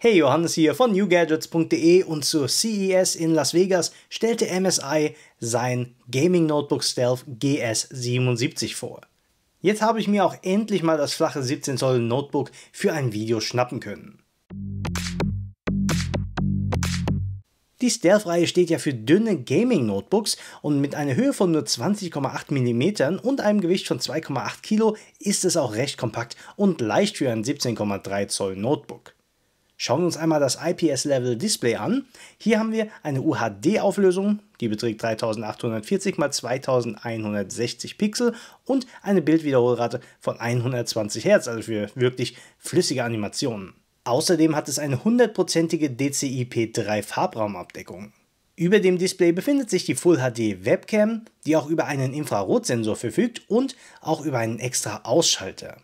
Hey, Johannes hier von newgadgets.de und zur CES in Las Vegas stellte MSI sein Gaming Notebook Stealth GS77 vor. Jetzt habe ich mir auch endlich mal das flache 17 Zoll Notebook für ein Video schnappen können. Die Stealth-Reihe steht ja für dünne Gaming-Notebooks und mit einer Höhe von nur 20,8 mm und einem Gewicht von 2,8 Kilo ist es auch recht kompakt und leicht für ein 17,3 Zoll Notebook. Schauen wir uns einmal das IPS-Level Display an. Hier haben wir eine UHD-Auflösung, die beträgt 3840 x 2160 Pixel und eine Bildwiederholrate von 120 Hertz, also für wirklich flüssige Animationen. Außerdem hat es eine hundertprozentige DCI-P3 Farbraumabdeckung. Über dem Display befindet sich die Full HD Webcam, die auch über einen Infrarotsensor verfügt und auch über einen extra Ausschalter.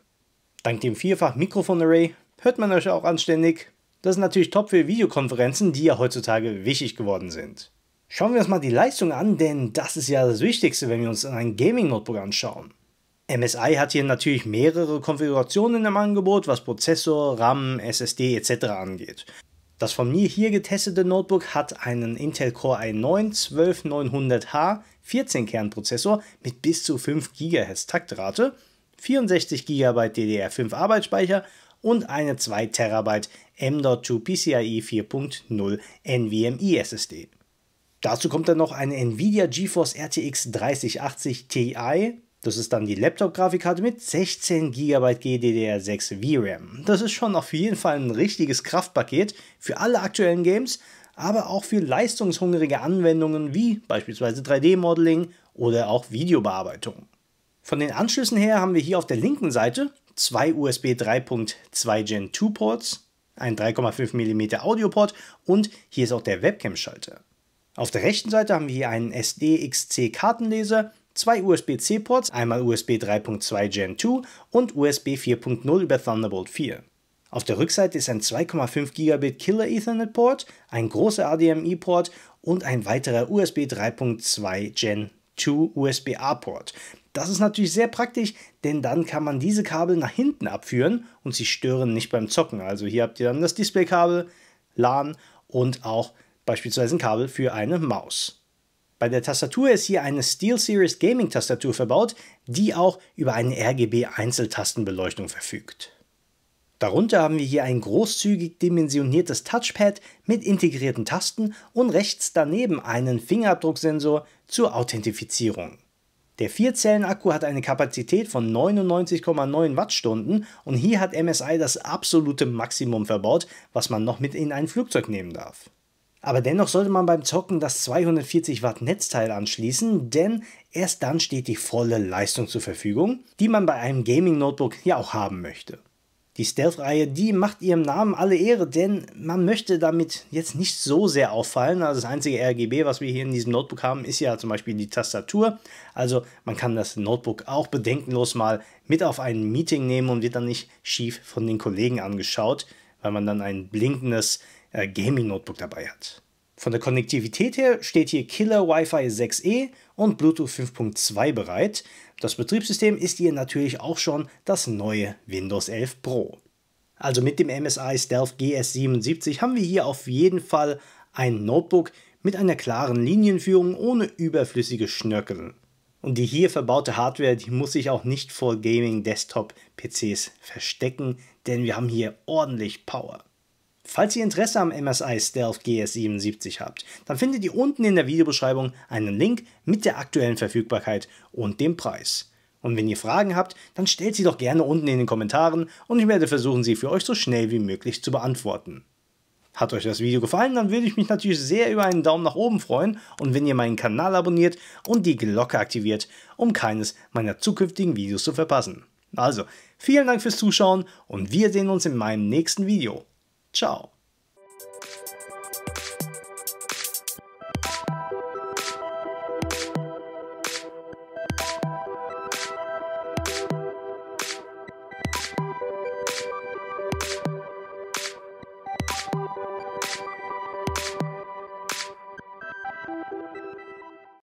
Dank dem vierfach Mikrofon-Array hört man euch auch anständig. Das ist natürlich top für Videokonferenzen, die ja heutzutage wichtig geworden sind. Schauen wir uns mal die Leistung an, denn das ist ja das Wichtigste, wenn wir uns ein Gaming-Notebook anschauen. MSI hat hier natürlich mehrere Konfigurationen im Angebot, was Prozessor, RAM, SSD etc. angeht. Das von mir hier getestete Notebook hat einen Intel Core i9-12900H 14-Kern-Prozessor mit bis zu 5 GHz Taktrate, 64 GB DDR5 Arbeitsspeicher und eine 2 Terabyte M.2 PCIe 4.0 NVMe SSD. Dazu kommt dann noch eine Nvidia GeForce RTX 3080 Ti. Das ist dann die Laptop-Grafikkarte mit 16 GB GDDR6 VRAM. Das ist schon auf jeden Fall ein richtiges Kraftpaket für alle aktuellen Games, aber auch für leistungshungrige Anwendungen wie beispielsweise 3D-Modeling oder auch Videobearbeitung. Von den Anschlüssen her haben wir hier auf der linken Seite zwei USB 3.2 Gen 2 Ports, ein 3,5 mm Audioport und hier ist auch der Webcam-Schalter. Auf der rechten Seite haben wir hier einen sdxc kartenleser zwei USB-C-Ports, einmal USB 3.2 Gen 2 und USB 4.0 über Thunderbolt 4. Auf der Rückseite ist ein 2,5 Gigabit Killer Ethernet Port, ein großer HDMI Port und ein weiterer USB 3.2 Gen to USB-A-Port. Das ist natürlich sehr praktisch, denn dann kann man diese Kabel nach hinten abführen und sie stören nicht beim Zocken. Also hier habt ihr dann das Displaykabel, LAN und auch beispielsweise ein Kabel für eine Maus. Bei der Tastatur ist hier eine SteelSeries Gaming Tastatur verbaut, die auch über eine RGB Einzeltastenbeleuchtung verfügt. Darunter haben wir hier ein großzügig dimensioniertes Touchpad mit integrierten Tasten und rechts daneben einen Fingerabdrucksensor zur Authentifizierung. Der 4-Zellen-Akku hat eine Kapazität von 99,9 Wattstunden und hier hat MSI das absolute Maximum verbaut, was man noch mit in ein Flugzeug nehmen darf. Aber dennoch sollte man beim Zocken das 240 Watt Netzteil anschließen, denn erst dann steht die volle Leistung zur Verfügung, die man bei einem Gaming-Notebook ja auch haben möchte. Die Stealth-Reihe, die macht ihrem Namen alle Ehre, denn man möchte damit jetzt nicht so sehr auffallen. Also das einzige RGB, was wir hier in diesem Notebook haben, ist ja zum Beispiel die Tastatur. Also man kann das Notebook auch bedenkenlos mal mit auf ein Meeting nehmen und wird dann nicht schief von den Kollegen angeschaut, weil man dann ein blinkendes äh, Gaming-Notebook dabei hat. Von der Konnektivität her steht hier Killer Wi-Fi 6E und Bluetooth 5.2 bereit. Das Betriebssystem ist hier natürlich auch schon das neue Windows 11 Pro. Also mit dem MSI Stealth GS77 haben wir hier auf jeden Fall ein Notebook mit einer klaren Linienführung ohne überflüssige Schnörkel. Und die hier verbaute Hardware, die muss sich auch nicht vor Gaming-Desktop-PCs verstecken, denn wir haben hier ordentlich Power. Falls ihr Interesse am MSI Stealth GS77 habt, dann findet ihr unten in der Videobeschreibung einen Link mit der aktuellen Verfügbarkeit und dem Preis. Und wenn ihr Fragen habt, dann stellt sie doch gerne unten in den Kommentaren und ich werde versuchen, sie für euch so schnell wie möglich zu beantworten. Hat euch das Video gefallen, dann würde ich mich natürlich sehr über einen Daumen nach oben freuen und wenn ihr meinen Kanal abonniert und die Glocke aktiviert, um keines meiner zukünftigen Videos zu verpassen. Also, vielen Dank fürs Zuschauen und wir sehen uns in meinem nächsten Video. Ciao.